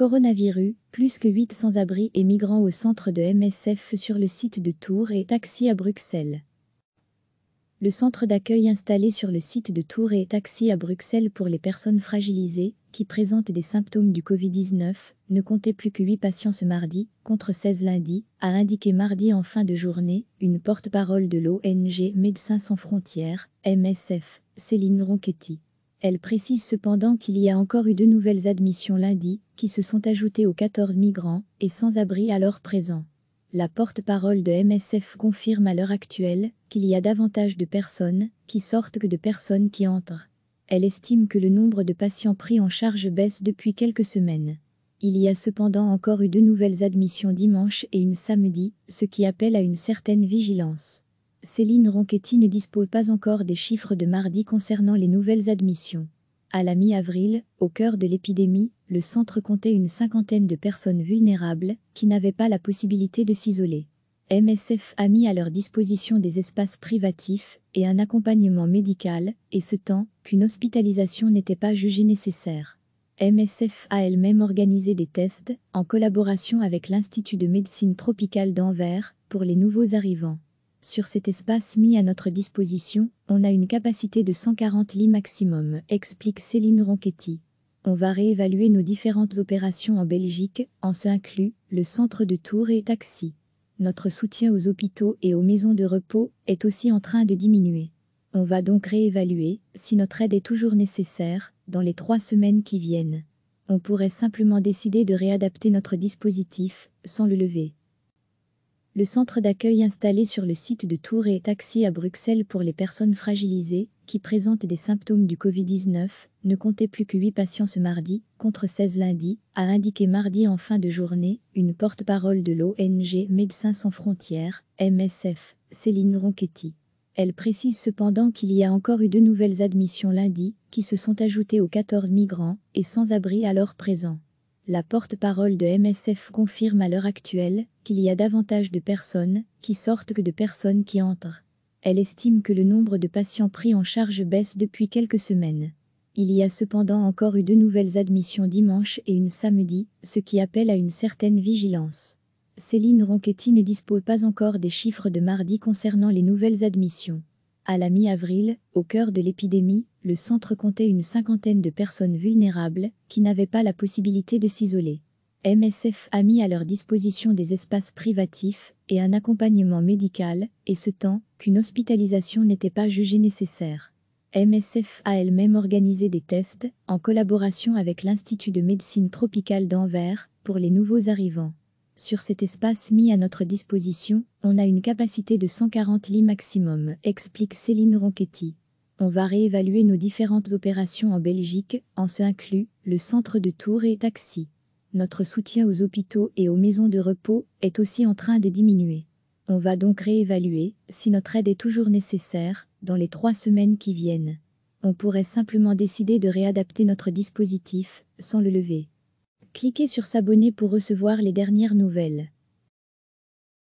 Coronavirus, plus que 800 abris et migrants au centre de MSF sur le site de Tours et Taxi à Bruxelles. Le centre d'accueil installé sur le site de Tours et Taxi à Bruxelles pour les personnes fragilisées qui présentent des symptômes du Covid-19 ne comptait plus que 8 patients ce mardi, contre 16 lundi, a indiqué mardi en fin de journée une porte-parole de l'ONG Médecins sans frontières, MSF, Céline Ronchetti. Elle précise cependant qu'il y a encore eu de nouvelles admissions lundi, qui se sont ajoutées aux 14 migrants et sans-abri l'heure présent. La porte-parole de MSF confirme à l'heure actuelle qu'il y a davantage de personnes qui sortent que de personnes qui entrent. Elle estime que le nombre de patients pris en charge baisse depuis quelques semaines. Il y a cependant encore eu de nouvelles admissions dimanche et une samedi, ce qui appelle à une certaine vigilance. Céline Ronchetti ne dispose pas encore des chiffres de mardi concernant les nouvelles admissions. À la mi-avril, au cœur de l'épidémie, le centre comptait une cinquantaine de personnes vulnérables qui n'avaient pas la possibilité de s'isoler. MSF a mis à leur disposition des espaces privatifs et un accompagnement médical, et ce temps qu'une hospitalisation n'était pas jugée nécessaire. MSF a elle-même organisé des tests, en collaboration avec l'Institut de médecine tropicale d'Anvers, pour les nouveaux arrivants. Sur cet espace mis à notre disposition, on a une capacité de 140 lits maximum, explique Céline Ronchetti. On va réévaluer nos différentes opérations en Belgique, en ce inclus le centre de Tours et Taxi. Notre soutien aux hôpitaux et aux maisons de repos est aussi en train de diminuer. On va donc réévaluer si notre aide est toujours nécessaire dans les trois semaines qui viennent. On pourrait simplement décider de réadapter notre dispositif sans le lever. Le centre d'accueil installé sur le site de Tours et taxi à Bruxelles pour les personnes fragilisées qui présentent des symptômes du Covid-19 ne comptait plus que 8 patients ce mardi, contre 16 lundi, a indiqué mardi en fin de journée une porte-parole de l'ONG Médecins sans frontières, MSF, Céline Ronchetti. Elle précise cependant qu'il y a encore eu deux nouvelles admissions lundi, qui se sont ajoutées aux 14 migrants et sans-abri alors présents. La porte-parole de MSF confirme à l'heure actuelle qu'il y a davantage de personnes qui sortent que de personnes qui entrent. Elle estime que le nombre de patients pris en charge baisse depuis quelques semaines. Il y a cependant encore eu deux nouvelles admissions dimanche et une samedi, ce qui appelle à une certaine vigilance. Céline Ronchetti ne dispose pas encore des chiffres de mardi concernant les nouvelles admissions. À la mi-avril, au cœur de l'épidémie, le centre comptait une cinquantaine de personnes vulnérables qui n'avaient pas la possibilité de s'isoler. MSF a mis à leur disposition des espaces privatifs et un accompagnement médical, et ce temps qu'une hospitalisation n'était pas jugée nécessaire. MSF a elle-même organisé des tests, en collaboration avec l'Institut de médecine tropicale d'Anvers, pour les nouveaux arrivants. Sur cet espace mis à notre disposition, on a une capacité de 140 lits maximum, explique Céline Ronchetti. On va réévaluer nos différentes opérations en Belgique, en ce inclut le centre de Tours et Taxi. Notre soutien aux hôpitaux et aux maisons de repos est aussi en train de diminuer. On va donc réévaluer si notre aide est toujours nécessaire dans les trois semaines qui viennent. On pourrait simplement décider de réadapter notre dispositif sans le lever. Cliquez sur S'abonner pour recevoir les dernières nouvelles.